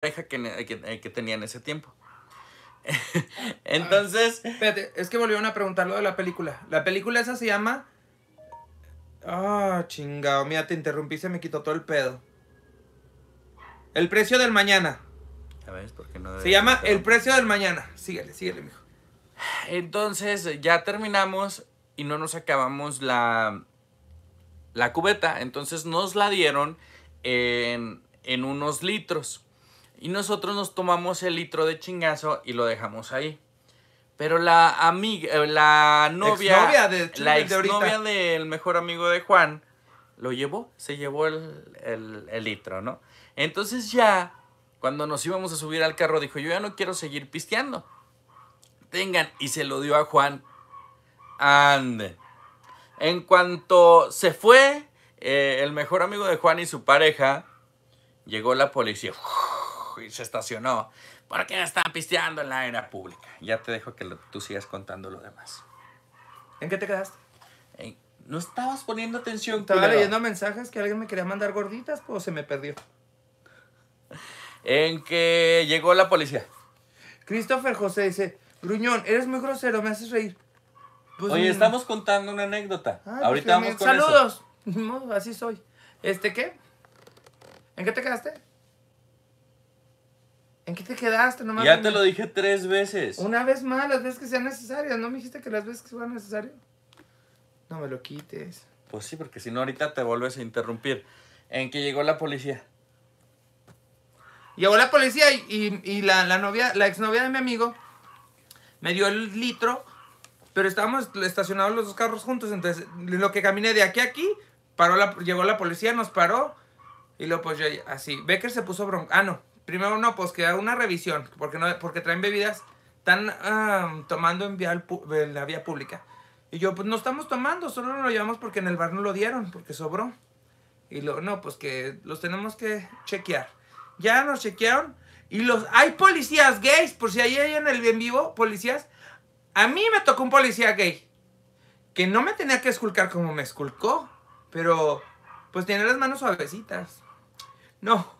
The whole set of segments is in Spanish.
que, eh, que, tenía en ese tiempo. Entonces. espérate, es que volvieron a preguntar lo de la película. La película esa se llama. Ah, chingado. Mira, te interrumpí, se me quitó todo el pedo. El precio del mañana. ¿por no? Se llama El precio del mañana. Síguele, síguele, mijo. Entonces, ya terminamos y no nos acabamos la. La cubeta. Entonces nos la dieron en, en unos litros. Y nosotros nos tomamos el litro de chingazo y lo dejamos ahí. Pero la amiga, eh, la novia, de la exnovia del mejor amigo de Juan, lo llevó, se llevó el, litro, ¿no? Entonces ya, cuando nos íbamos a subir al carro, dijo, yo ya no quiero seguir pisteando. Tengan, y se lo dio a Juan. Ande. En cuanto se fue, eh, el mejor amigo de Juan y su pareja, llegó la policía. Uf y se estacionó. Porque están pisteando en la era pública? Ya te dejo que tú sigas contando lo demás. ¿En qué te quedaste? no estabas poniendo atención. Estaba leyendo mensajes que alguien me quería mandar gorditas, O pues, se me perdió. En que llegó la policía. Christopher José dice, Gruñón, eres muy grosero, me haces reír. Pues, Oye, mm. estamos contando una anécdota. Ah, pues, Ahorita vamos con Saludos. así soy. ¿Este qué? ¿En qué te quedaste? ¿En qué te quedaste? ya te lo dije tres veces. Una vez más, las veces que sean necesarias. ¿No me dijiste que las veces que sean necesarias? No me lo quites. Pues sí, porque si no ahorita te vuelves a interrumpir. En qué llegó la policía. Llegó la policía y, la, la, novia, la exnovia de mi amigo me dio el litro, pero estábamos estacionados los dos carros juntos, entonces lo que caminé de aquí a aquí, paró la, llegó la policía, nos paró, y luego pues yo así, Becker se puso bronca, ah no, Primero, no, pues que haga una revisión, porque, no, porque traen bebidas, están tomando en, vía, la vía pública. Y yo, pues no estamos tomando, solo lo llevamos porque en el bar no lo dieron, porque sobró. Y lo no, pues que los tenemos que chequear. Ya nos chequearon. Y los, hay policías gays, por si ahí hay en el bien vivo, policías. A mí me tocó un policía gay, que no me tenía que esculcar como me esculcó, pero pues tiene las manos suavecitas. No,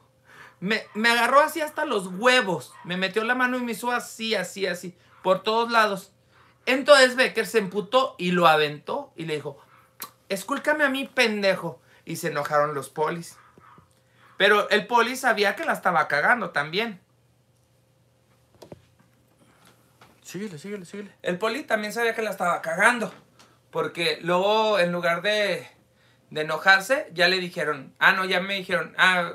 me, agarró así hasta los huevos. Me metió la mano y me hizo así, así, así, por todos lados. Entonces Becker se emputó y lo aventó y le dijo, escúlcame a mí, pendejo. Y se enojaron los polis. Pero el poli sabía que la estaba cagando también. Síguele, síguele, síguele. El poli también sabía que la estaba cagando. Porque luego, en lugar de, de enojarse, ya le dijeron, ah, no, ya me dijeron, ah,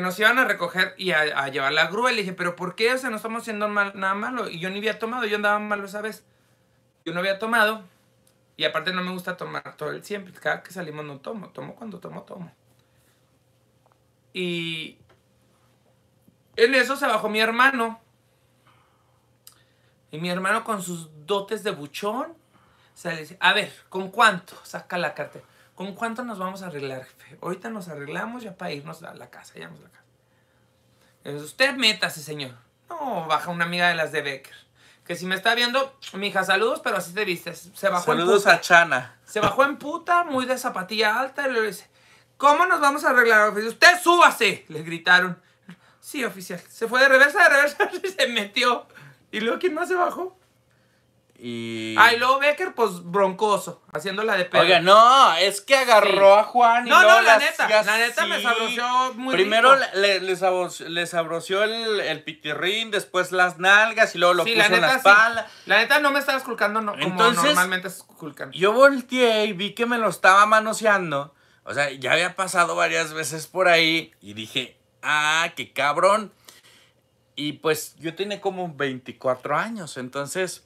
nos iban a recoger y a, llevar la grúa. Y le dije, ¿pero por qué? O sea, no estamos haciendo mal, nada malo. Y yo ni había tomado, yo andaba malo esa vez. Yo no había tomado. Y aparte no me gusta tomar todo el tiempo, Cada que salimos no tomo. Tomo cuando tomo, tomo. Y en eso se bajó mi hermano. Y mi hermano con sus dotes de buchón. se le dice, a ver, ¿con cuánto? Saca la cartera. ¿Con cuánto nos vamos a arreglar, jefe? Ahorita nos arreglamos ya para irnos a la casa, ya vamos a la casa. usted métase, señor. No, baja una amiga de las de Becker. Que si me está viendo, mija, saludos, pero así te viste, Se bajó saludos en puta. a Chana. Se bajó en puta, muy de zapatilla alta, y le dice, ¿cómo nos vamos a arreglar, oficial? Usted súbase, Les gritaron. Sí, oficial. Se fue de reversa, de reversa, y se metió. Y luego, ¿quién más se bajó? Y... Ah, y luego Becker, pues broncoso, haciéndola de pedo. Oiga, no, es que agarró a Juan y No, no, la neta, la neta me sabroció muy Primero rico. le, sabroció, el, pitirrín, después las nalgas y luego lo sí, la neta, en la espalda. La neta no me estaba esculcando no, como Entonces, normalmente esculcan. Yo volteé y vi que me lo estaba manoseando. O sea, ya había pasado varias veces por ahí y dije, ah, qué cabrón. Y pues yo tenía como 24 años, entonces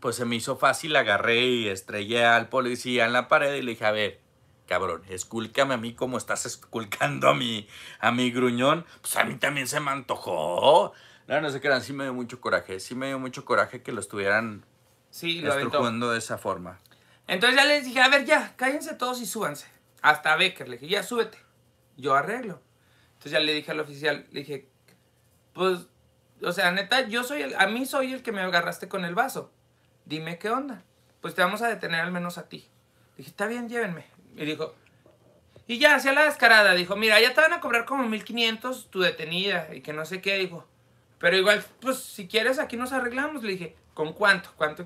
pues se me hizo fácil, agarré y estrellé al policía en la pared y le dije, a ver, cabrón, escúlcame a mí como estás esculcando a mi, a mi gruñón. Pues a mí también se me antojó. No, no sé qué sí me dio mucho coraje, sí me dio mucho coraje que lo estuvieran sí, estrujando de esa forma. Entonces ya les dije, a ver, ya, cállense todos y súbanse. Hasta Becker, le dije, ya, súbete. Yo arreglo. Entonces ya le dije al oficial, le dije, pues, o sea, neta, yo soy el, a mí soy el que me agarraste con el vaso dime qué onda. Pues te vamos a detener al menos a ti. Dije, está bien, llévenme. Y dijo, y ya, hacia la descarada, dijo, mira, ya te van a cobrar como 1500 tu detenida y que no sé qué, dijo. Pero igual, pues si quieres, aquí nos arreglamos. Le dije, ¿con cuánto? ¿Cuánto